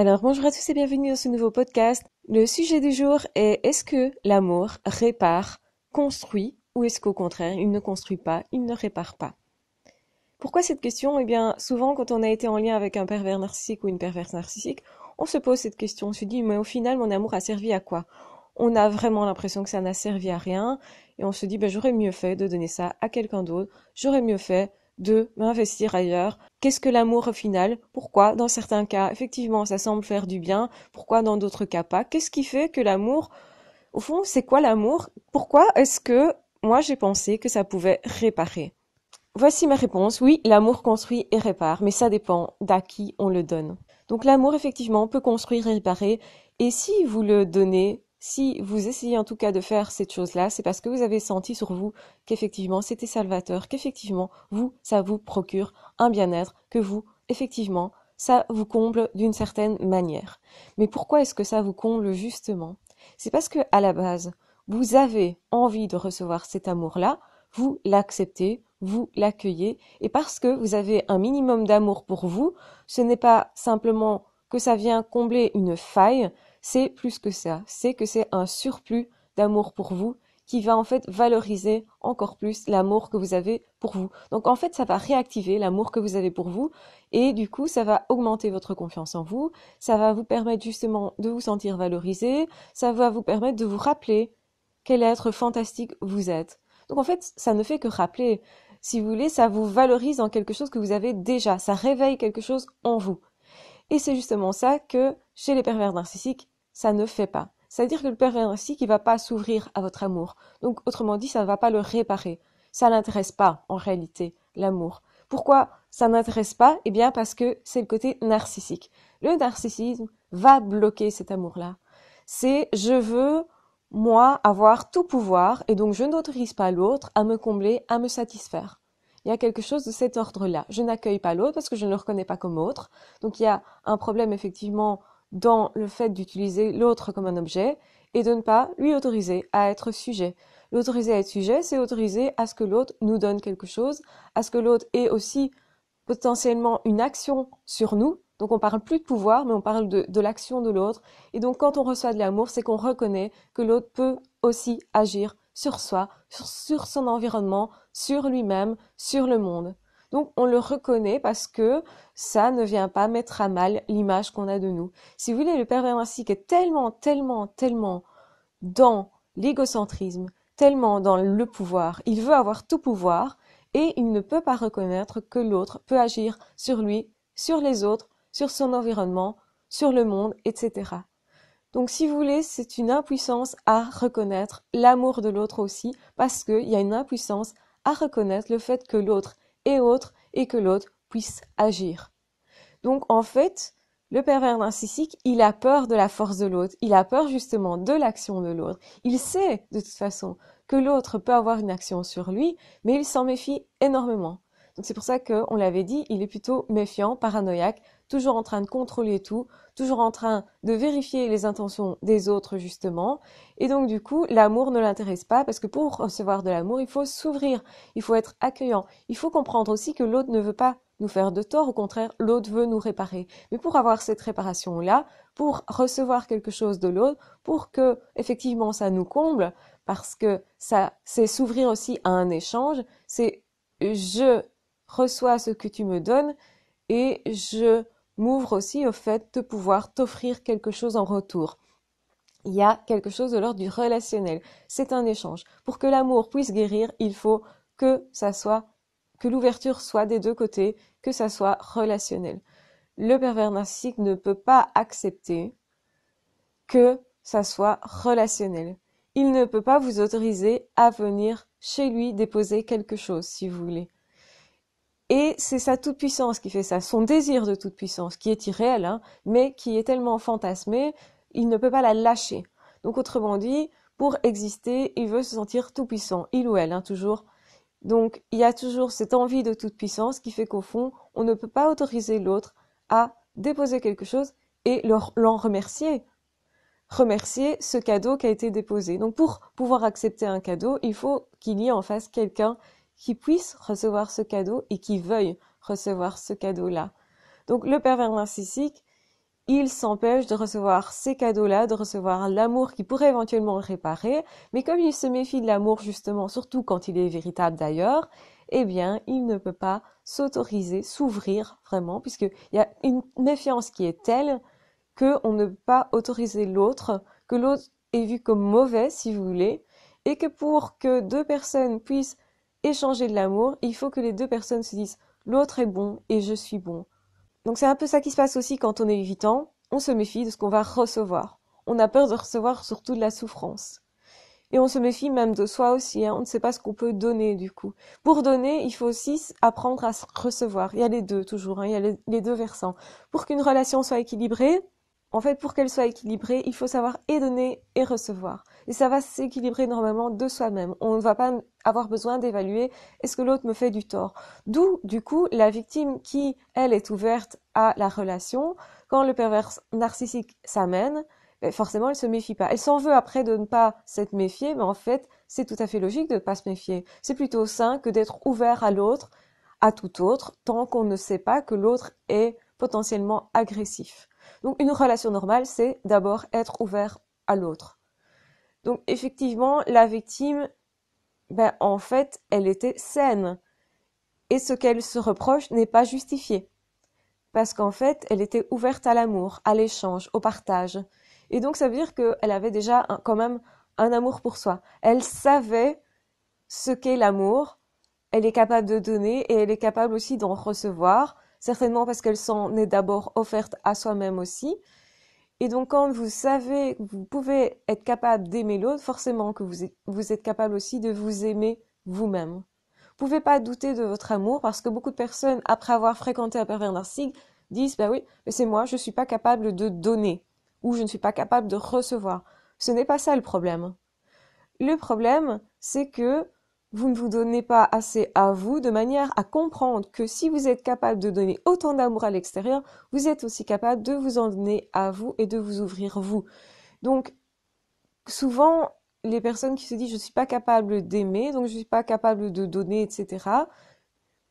Alors bonjour à tous et bienvenue dans ce nouveau podcast. Le sujet du jour est est-ce que l'amour répare, construit ou est-ce qu'au contraire il ne construit pas, il ne répare pas Pourquoi cette question Eh bien souvent quand on a été en lien avec un pervers narcissique ou une perverse narcissique, on se pose cette question, on se dit mais au final mon amour a servi à quoi On a vraiment l'impression que ça n'a servi à rien et on se dit ben, j'aurais mieux fait de donner ça à quelqu'un d'autre, j'aurais mieux fait de m'investir ailleurs. Qu'est-ce que l'amour au final Pourquoi dans certains cas, effectivement, ça semble faire du bien Pourquoi dans d'autres cas pas Qu'est-ce qui fait que l'amour, au fond, c'est quoi l'amour Pourquoi est-ce que moi j'ai pensé que ça pouvait réparer Voici ma réponse. Oui, l'amour construit et répare, mais ça dépend d'à qui on le donne. Donc l'amour, effectivement, peut construire et réparer. Et si vous le donnez si vous essayez en tout cas de faire cette chose-là, c'est parce que vous avez senti sur vous qu'effectivement c'était salvateur, qu'effectivement vous, ça vous procure un bien-être, que vous, effectivement, ça vous comble d'une certaine manière. Mais pourquoi est-ce que ça vous comble justement C'est parce que à la base, vous avez envie de recevoir cet amour-là, vous l'acceptez, vous l'accueillez, et parce que vous avez un minimum d'amour pour vous, ce n'est pas simplement que ça vient combler une faille, c'est plus que ça, c'est que c'est un surplus d'amour pour vous qui va en fait valoriser encore plus l'amour que vous avez pour vous. Donc en fait, ça va réactiver l'amour que vous avez pour vous et du coup, ça va augmenter votre confiance en vous, ça va vous permettre justement de vous sentir valorisé, ça va vous permettre de vous rappeler quel être fantastique vous êtes. Donc en fait, ça ne fait que rappeler. Si vous voulez, ça vous valorise en quelque chose que vous avez déjà, ça réveille quelque chose en vous. Et c'est justement ça que, chez les pervers narcissiques, ça ne fait pas. C'est-à-dire que le pervers narcissique, il va pas s'ouvrir à votre amour. Donc, autrement dit, ça ne va pas le réparer. Ça n'intéresse pas, en réalité, l'amour. Pourquoi ça n'intéresse pas Eh bien, parce que c'est le côté narcissique. Le narcissisme va bloquer cet amour-là. C'est je veux, moi, avoir tout pouvoir, et donc je n'autorise pas l'autre à me combler, à me satisfaire. Il y a quelque chose de cet ordre-là. Je n'accueille pas l'autre parce que je ne le reconnais pas comme autre. Donc il y a un problème effectivement dans le fait d'utiliser l'autre comme un objet et de ne pas lui autoriser à être sujet. L'autoriser à être sujet, c'est autoriser à ce que l'autre nous donne quelque chose, à ce que l'autre ait aussi potentiellement une action sur nous. Donc on ne parle plus de pouvoir, mais on parle de, l'action de l'autre. Et donc quand on reçoit de l'amour, c'est qu'on reconnaît que l'autre peut aussi agir sur soi, sur, son environnement, sur lui-même, sur le monde. Donc on le reconnaît parce que ça ne vient pas mettre à mal l'image qu'on a de nous. Si vous voulez, le pervers qui est tellement, tellement, tellement dans l'égocentrisme, tellement dans le pouvoir. Il veut avoir tout pouvoir et il ne peut pas reconnaître que l'autre peut agir sur lui, sur les autres, sur son environnement, sur le monde, etc. Donc si vous voulez, c'est une impuissance à reconnaître l'amour de l'autre aussi, parce qu'il y a une impuissance à reconnaître le fait que l'autre est autre et que l'autre puisse agir. Donc en fait, le pervers narcissique, il a peur de la force de l'autre, il a peur justement de l'action de l'autre. Il sait de toute façon que l'autre peut avoir une action sur lui, mais il s'en méfie énormément c'est pour ça qu'on l'avait dit, il est plutôt méfiant, paranoïaque, toujours en train de contrôler tout, toujours en train de vérifier les intentions des autres justement. Et donc du coup, l'amour ne l'intéresse pas parce que pour recevoir de l'amour, il faut s'ouvrir, il faut être accueillant, il faut comprendre aussi que l'autre ne veut pas nous faire de tort, au contraire, l'autre veut nous réparer. Mais pour avoir cette réparation-là, pour recevoir quelque chose de l'autre, pour que effectivement ça nous comble, parce que ça, c'est s'ouvrir aussi à un échange, c'est je reçois ce que tu me donnes et je m'ouvre aussi au fait de pouvoir t'offrir quelque chose en retour. Il y a quelque chose de l'ordre du relationnel. C'est un échange. Pour que l'amour puisse guérir, il faut que ça soit, que l'ouverture soit des deux côtés, que ça soit relationnel. Le pervers narcissique ne peut pas accepter que ça soit relationnel. Il ne peut pas vous autoriser à venir chez lui déposer quelque chose, si vous voulez. Et c'est sa toute-puissance qui fait ça, son désir de toute-puissance, qui est irréel, hein, mais qui est tellement fantasmé, il ne peut pas la lâcher. Donc autrement dit, pour exister, il veut se sentir tout-puissant, il ou elle, hein, toujours. Donc il y a toujours cette envie de toute-puissance qui fait qu'au fond, on ne peut pas autoriser l'autre à déposer quelque chose et l'en remercier. Remercier ce cadeau qui a été déposé. Donc pour pouvoir accepter un cadeau, il faut qu'il y ait en face quelqu'un qui puisse recevoir ce cadeau et qui veuille recevoir ce cadeau-là. Donc le pervers narcissique, il s'empêche de recevoir ces cadeaux-là, de recevoir l'amour qui pourrait éventuellement le réparer, mais comme il se méfie de l'amour justement, surtout quand il est véritable d'ailleurs, eh bien, il ne peut pas s'autoriser, s'ouvrir vraiment, puisqu'il y a une méfiance qui est telle qu'on ne peut pas autoriser l'autre, que l'autre est vu comme mauvais, si vous voulez, et que pour que deux personnes puissent échanger de l'amour, il faut que les deux personnes se disent l'autre est bon et je suis bon. Donc c'est un peu ça qui se passe aussi quand on est évitant, on se méfie de ce qu'on va recevoir. On a peur de recevoir surtout de la souffrance. Et on se méfie même de soi aussi, hein. on ne sait pas ce qu'on peut donner du coup. Pour donner, il faut aussi apprendre à se recevoir. Il y a les deux toujours, hein. il y a les deux versants. Pour qu'une relation soit équilibrée, en fait pour qu'elle soit équilibrée, il faut savoir et donner et recevoir et ça va s'équilibrer normalement de soi-même. On ne va pas avoir besoin d'évaluer est-ce que l'autre me fait du tort. D'où, du coup, la victime qui, elle, est ouverte à la relation, quand le pervers narcissique s'amène, ben, forcément, elle se méfie pas. Elle s'en veut après de ne pas s'être méfiée, mais en fait, c'est tout à fait logique de ne pas se méfier. C'est plutôt sain que d'être ouvert à l'autre, à tout autre, tant qu'on ne sait pas que l'autre est potentiellement agressif. Donc une relation normale, c'est d'abord être ouvert à l'autre. Donc effectivement, la victime, ben, en fait, elle était saine. Et ce qu'elle se reproche n'est pas justifié. Parce qu'en fait, elle était ouverte à l'amour, à l'échange, au partage. Et donc ça veut dire qu'elle avait déjà quand même un amour pour soi. Elle savait ce qu'est l'amour, elle est capable de donner et elle est capable aussi d'en recevoir, certainement parce qu'elle s'en est d'abord offerte à soi-même aussi, et donc quand vous savez, vous pouvez être capable d'aimer l'autre, forcément que vous êtes, capable aussi de vous aimer vous-même. Vous pouvez pas douter de votre amour parce que beaucoup de personnes, après avoir fréquenté un pervers narcissique, disent ben oui, mais c'est moi, je ne suis pas capable de donner ou je ne suis pas capable de recevoir. Ce n'est pas ça le problème. Le problème, c'est que vous ne vous donnez pas assez à vous de manière à comprendre que si vous êtes capable de donner autant d'amour à l'extérieur, vous êtes aussi capable de vous en donner à vous et de vous ouvrir vous. Donc, souvent, les personnes qui se disent je ne suis pas capable d'aimer, donc je ne suis pas capable de donner, etc.,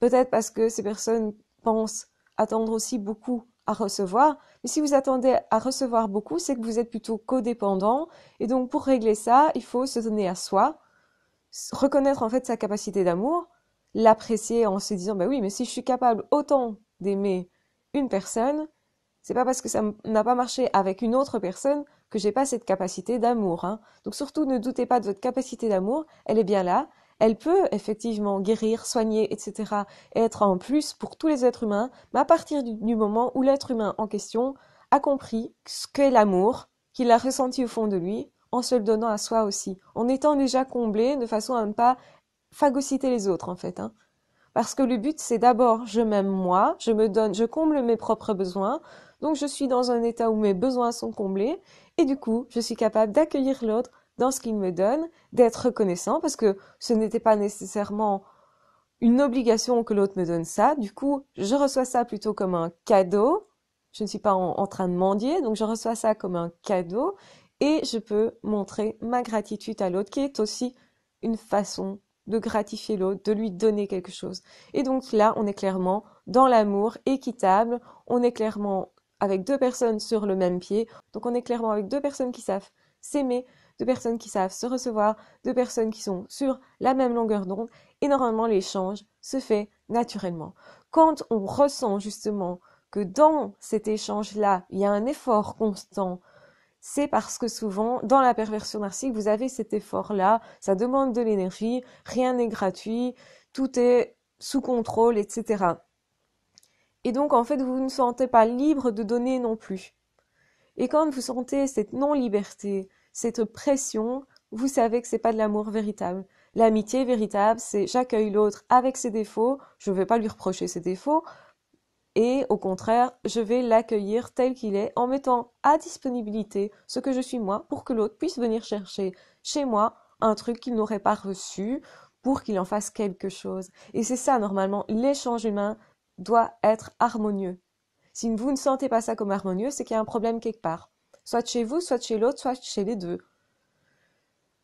peut-être parce que ces personnes pensent attendre aussi beaucoup à recevoir. Mais si vous attendez à recevoir beaucoup, c'est que vous êtes plutôt codépendant. Et donc, pour régler ça, il faut se donner à soi reconnaître en fait sa capacité d'amour, l'apprécier en se disant bah oui, mais si je suis capable autant d'aimer une personne, c'est pas parce que ça n'a pas marché avec une autre personne que j'ai pas cette capacité d'amour. Hein. Donc surtout ne doutez pas de votre capacité d'amour, elle est bien là, elle peut effectivement guérir, soigner, etc. et être en plus pour tous les êtres humains, mais à partir du moment où l'être humain en question a compris ce qu'est l'amour, qu'il a ressenti au fond de lui, en se le donnant à soi aussi, en étant déjà comblé de façon à ne pas phagocyter les autres en fait. Hein. Parce que le but, c'est d'abord, je m'aime moi, je me donne, je comble mes propres besoins, donc je suis dans un état où mes besoins sont comblés, et du coup, je suis capable d'accueillir l'autre dans ce qu'il me donne, d'être reconnaissant, parce que ce n'était pas nécessairement une obligation que l'autre me donne ça, du coup, je reçois ça plutôt comme un cadeau, je ne suis pas en train de mendier, donc je reçois ça comme un cadeau, et je peux montrer ma gratitude à l'autre, qui est aussi une façon de gratifier l'autre, de lui donner quelque chose. Et donc là, on est clairement dans l'amour équitable, on est clairement avec deux personnes sur le même pied, donc on est clairement avec deux personnes qui savent s'aimer, deux personnes qui savent se recevoir, deux personnes qui sont sur la même longueur d'onde, et normalement l'échange se fait naturellement. Quand on ressent justement que dans cet échange-là, il y a un effort constant c'est parce que souvent, dans la perversion narcissique, vous avez cet effort-là, ça demande de l'énergie, rien n'est gratuit, tout est sous contrôle, etc. Et donc, en fait, vous ne sentez pas libre de donner non plus. Et quand vous sentez cette non-liberté, cette pression, vous savez que ce n'est pas de l'amour véritable. L'amitié véritable, c'est j'accueille l'autre avec ses défauts, je ne vais pas lui reprocher ses défauts, et, au contraire, je vais l'accueillir tel qu'il est en mettant à disponibilité ce que je suis moi pour que l'autre puisse venir chercher chez moi un truc qu'il n'aurait pas reçu pour qu'il en fasse quelque chose. Et c'est ça, normalement, l'échange humain doit être harmonieux. Si vous ne sentez pas ça comme harmonieux, c'est qu'il y a un problème quelque part. Soit chez vous, soit chez l'autre, soit chez les deux.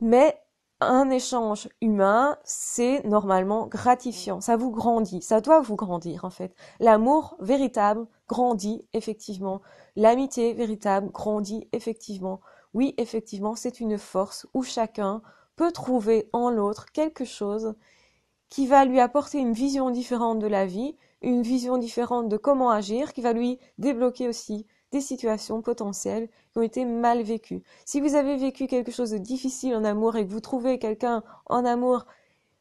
Mais un échange humain, c'est normalement gratifiant. Ça vous grandit, ça doit vous grandir en fait. L'amour véritable grandit effectivement. L'amitié véritable grandit effectivement. Oui, effectivement, c'est une force où chacun peut trouver en l'autre quelque chose qui va lui apporter une vision différente de la vie, une vision différente de comment agir, qui va lui débloquer aussi des situations potentielles qui ont été mal vécues. Si vous avez vécu quelque chose de difficile en amour et que vous trouvez quelqu'un en amour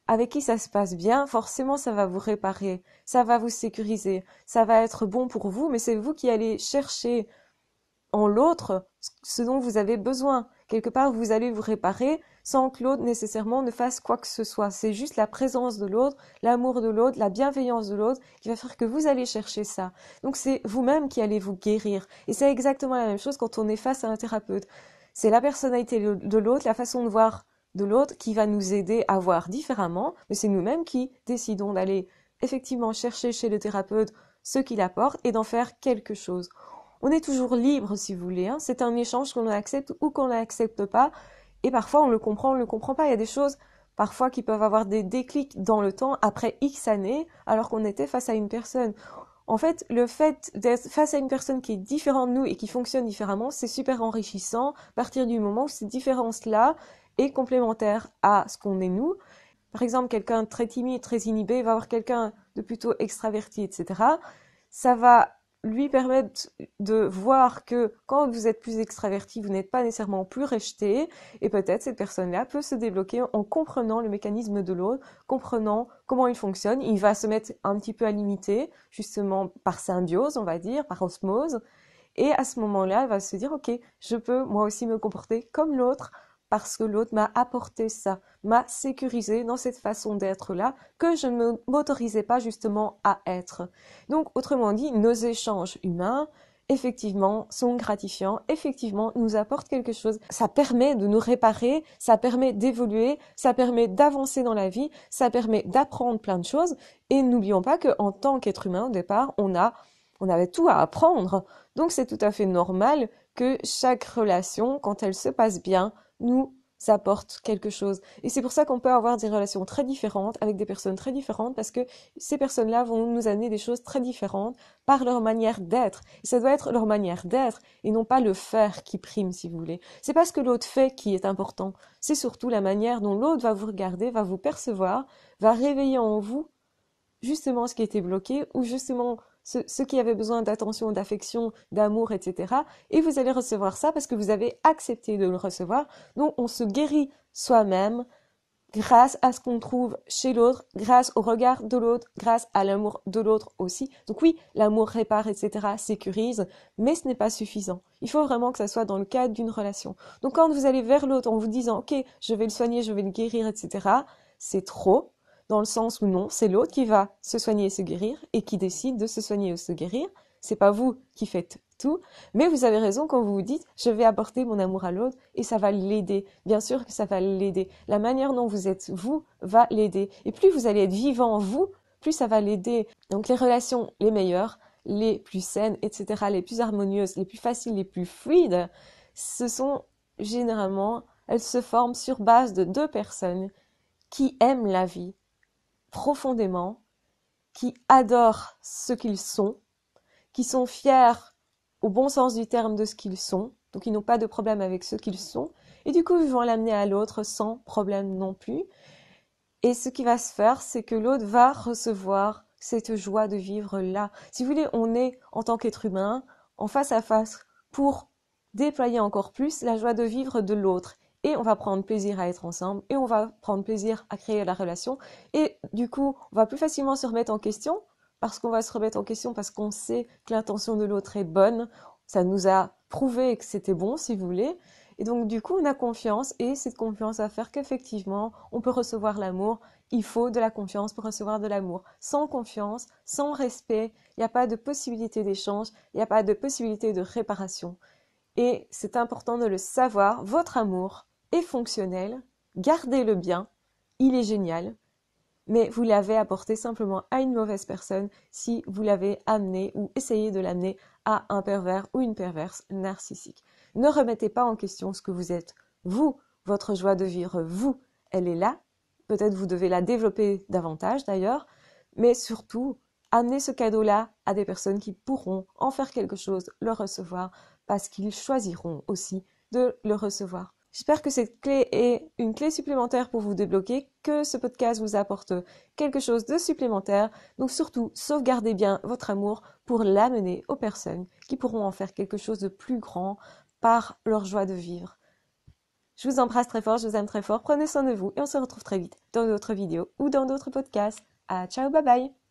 avec qui ça se passe bien, forcément ça va vous réparer, ça va vous sécuriser, ça va être bon pour vous, mais c'est vous qui allez chercher en l'autre ce dont vous avez besoin. Quelque part, vous allez vous réparer sans que l'autre nécessairement ne fasse quoi que ce soit. C'est juste la présence de l'autre, l'amour de l'autre, la bienveillance de l'autre qui va faire que vous allez chercher ça. Donc c'est vous-même qui allez vous guérir. Et c'est exactement la même chose quand on est face à un thérapeute. C'est la personnalité de l'autre, la façon de voir de l'autre qui va nous aider à voir différemment, mais c'est nous-mêmes qui décidons d'aller effectivement chercher chez le thérapeute ce qu'il apporte et d'en faire quelque chose. On est toujours libre, si vous voulez. Hein. C'est un échange qu'on accepte ou qu'on n'accepte pas. Et parfois, on le comprend, on ne le comprend pas. Il y a des choses parfois qui peuvent avoir des déclics dans le temps après X années, alors qu'on était face à une personne. En fait, le fait d'être face à une personne qui est différente de nous et qui fonctionne différemment, c'est super enrichissant à partir du moment où cette différence-là est complémentaire à ce qu'on est nous. Par exemple, quelqu'un très timide, très inhibé va avoir quelqu'un de plutôt extraverti, etc. Ça va lui permettent de voir que quand vous êtes plus extraverti, vous n'êtes pas nécessairement plus rejeté, et peut-être cette personne-là peut se débloquer en comprenant le mécanisme de l'autre, comprenant comment il fonctionne. Il va se mettre un petit peu à limiter, justement par symbiose, on va dire, par osmose, et à ce moment-là, elle va se dire, ok, je peux moi aussi me comporter comme l'autre, parce que l'autre m'a apporté ça, m'a sécurisé dans cette façon d'être-là que je ne m'autorisais pas justement à être. Donc, autrement dit, nos échanges humains, effectivement, sont gratifiants, effectivement, nous apportent quelque chose. Ça permet de nous réparer, ça permet d'évoluer, ça permet d'avancer dans la vie, ça permet d'apprendre plein de choses. Et n'oublions pas qu'en tant qu'être humain, au départ, on a on avait tout à apprendre. Donc c'est tout à fait normal que chaque relation, quand elle se passe bien, nous apporte quelque chose. Et c'est pour ça qu'on peut avoir des relations très différentes avec des personnes très différentes parce que ces personnes-là vont nous amener des choses très différentes par leur manière d'être. Et ça doit être leur manière d'être et non pas le faire qui prime, si vous voulez. C'est pas ce que l'autre fait qui est important. C'est surtout la manière dont l'autre va vous regarder, va vous percevoir, va réveiller en vous justement ce qui était bloqué ou justement ceux, qui avaient besoin d'attention, d'affection, d'amour, etc. Et vous allez recevoir ça parce que vous avez accepté de le recevoir. Donc on se guérit soi-même grâce à ce qu'on trouve chez l'autre, grâce au regard de l'autre, grâce à l'amour de l'autre aussi. Donc oui, l'amour répare, etc., sécurise, mais ce n'est pas suffisant. Il faut vraiment que ça soit dans le cadre d'une relation. Donc quand vous allez vers l'autre en vous disant, ok, je vais le soigner, je vais le guérir, etc., c'est trop, dans le sens où non, c'est l'autre qui va se soigner et se guérir et qui décide de se soigner ou se guérir. C'est pas vous qui faites tout, mais vous avez raison quand vous vous dites je vais apporter mon amour à l'autre et ça va l'aider. Bien sûr que ça va l'aider. La manière dont vous êtes vous va l'aider. Et plus vous allez être vivant vous, plus ça va l'aider. Donc les relations les meilleures, les plus saines, etc., les plus harmonieuses, les plus faciles, les plus fluides, ce sont généralement, elles se forment sur base de deux personnes qui aiment la vie, profondément, qui adorent ce qu'ils sont, qui sont fiers au bon sens du terme de ce qu'ils sont, donc ils n'ont pas de problème avec ce qu'ils sont, et du coup ils vont l'amener à l'autre sans problème non plus. Et ce qui va se faire, c'est que l'autre va recevoir cette joie de vivre là. Si vous voulez, on est en tant qu'être humain en face à face pour déployer encore plus la joie de vivre de l'autre et on va prendre plaisir à être ensemble et on va prendre plaisir à créer la relation et du coup on va plus facilement se remettre en question parce qu'on va se remettre en question parce qu'on sait que l'intention de l'autre est bonne, ça nous a prouvé que c'était bon si vous voulez et donc du coup on a confiance et cette confiance va faire qu'effectivement on peut recevoir l'amour, il faut de la confiance pour recevoir de l'amour. Sans confiance, sans respect, il n'y a pas de possibilité d'échange, il n'y a pas de possibilité de réparation. Et c'est important de le savoir, votre amour, fonctionnel, gardez-le bien, il est génial, mais vous l'avez apporté simplement à une mauvaise personne si vous l'avez amené ou essayé de l'amener à un pervers ou une perverse narcissique. Ne remettez pas en question ce que vous êtes, vous, votre joie de vivre, vous, elle est là, peut-être vous devez la développer davantage d'ailleurs, mais surtout, amenez ce cadeau-là à des personnes qui pourront en faire quelque chose, le recevoir, parce qu'ils choisiront aussi de le recevoir. J'espère que cette clé est une clé supplémentaire pour vous débloquer, que ce podcast vous apporte quelque chose de supplémentaire. Donc surtout, sauvegardez bien votre amour pour l'amener aux personnes qui pourront en faire quelque chose de plus grand par leur joie de vivre. Je vous embrasse très fort, je vous aime très fort, prenez soin de vous et on se retrouve très vite dans d'autres vidéos ou dans d'autres podcasts. À ciao, bye bye